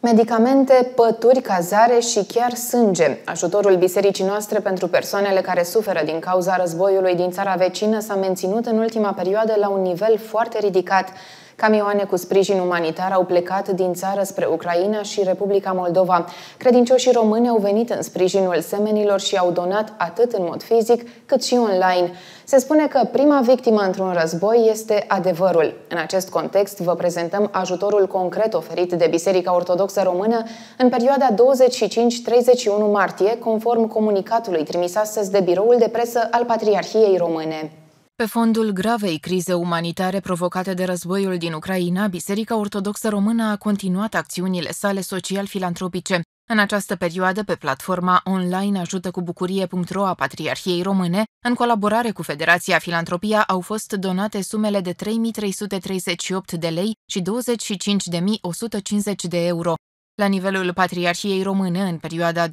Medicamente, pături, cazare și chiar sânge. Ajutorul bisericii noastre pentru persoanele care suferă din cauza războiului din țara vecină s-a menținut în ultima perioadă la un nivel foarte ridicat. Camioane cu sprijin umanitar au plecat din țară spre Ucraina și Republica Moldova. Credincioșii români au venit în sprijinul semenilor și au donat atât în mod fizic cât și online. Se spune că prima victimă într-un război este adevărul. În acest context vă prezentăm ajutorul concret oferit de Biserica Ortodoxă Română în perioada 25-31 martie, conform comunicatului trimis astăzi de Biroul de Presă al Patriarhiei Române. Pe fondul gravei crize umanitare provocate de războiul din Ucraina, Biserica Ortodoxă Română a continuat acțiunile sale social-filantropice. În această perioadă, pe platforma online ajută cu bucurie.ro a Patriarhiei Române, în colaborare cu Federația Filantropia, au fost donate sumele de 3.338 de lei și 25.150 de euro. La nivelul Patriarhiei Române, în perioada 25-31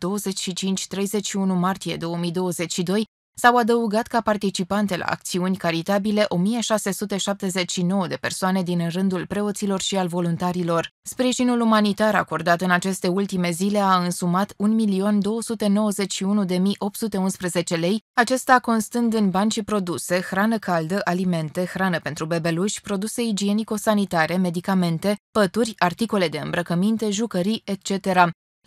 martie 2022, S-au adăugat ca participante la acțiuni caritabile 1679 de persoane din rândul preoților și al voluntarilor. Sprijinul umanitar acordat în aceste ultime zile a însumat 1.291.811 lei, acesta constând în bani și produse, hrană caldă, alimente, hrană pentru bebeluși, produse igienico-sanitare, medicamente, pături, articole de îmbrăcăminte, jucării, etc.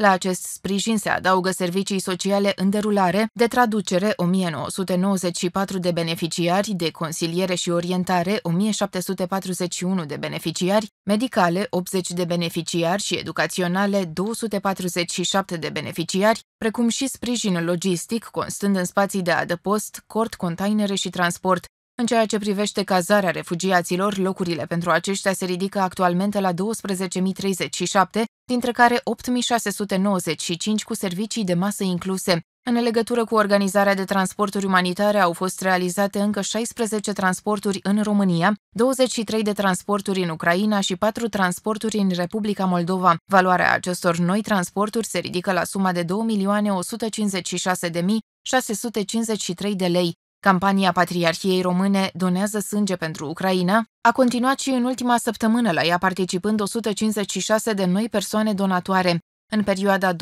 La acest sprijin se adaugă servicii sociale în derulare, de traducere 1994 de beneficiari, de consiliere și orientare 1741 de beneficiari, medicale 80 de beneficiari și educaționale 247 de beneficiari, precum și sprijin logistic constând în spații de adăpost, cort, containere și transport, în ceea ce privește cazarea refugiaților, locurile pentru aceștia se ridică actualmente la 12.037, dintre care 8695 cu servicii de masă incluse. În legătură cu organizarea de transporturi umanitare au fost realizate încă 16 transporturi în România, 23 de transporturi în Ucraina și 4 transporturi în Republica Moldova. Valoarea acestor noi transporturi se ridică la suma de 2.156.653 de lei. Campania Patriarhiei Române Donează sânge pentru Ucraina a continuat și în ultima săptămână, la ea participând 156 de noi persoane donatoare. În perioada 25-31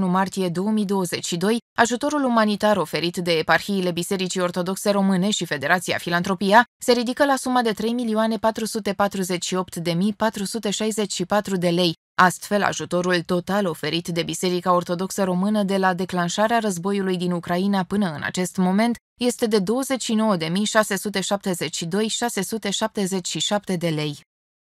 martie 2022, ajutorul umanitar oferit de eparhiile Bisericii Ortodoxe Române și Federația Filantropia se ridică la suma de 3.448.464 de lei, Astfel, ajutorul total oferit de Biserica Ortodoxă Română de la declanșarea războiului din Ucraina până în acest moment este de 29.672.677 de lei.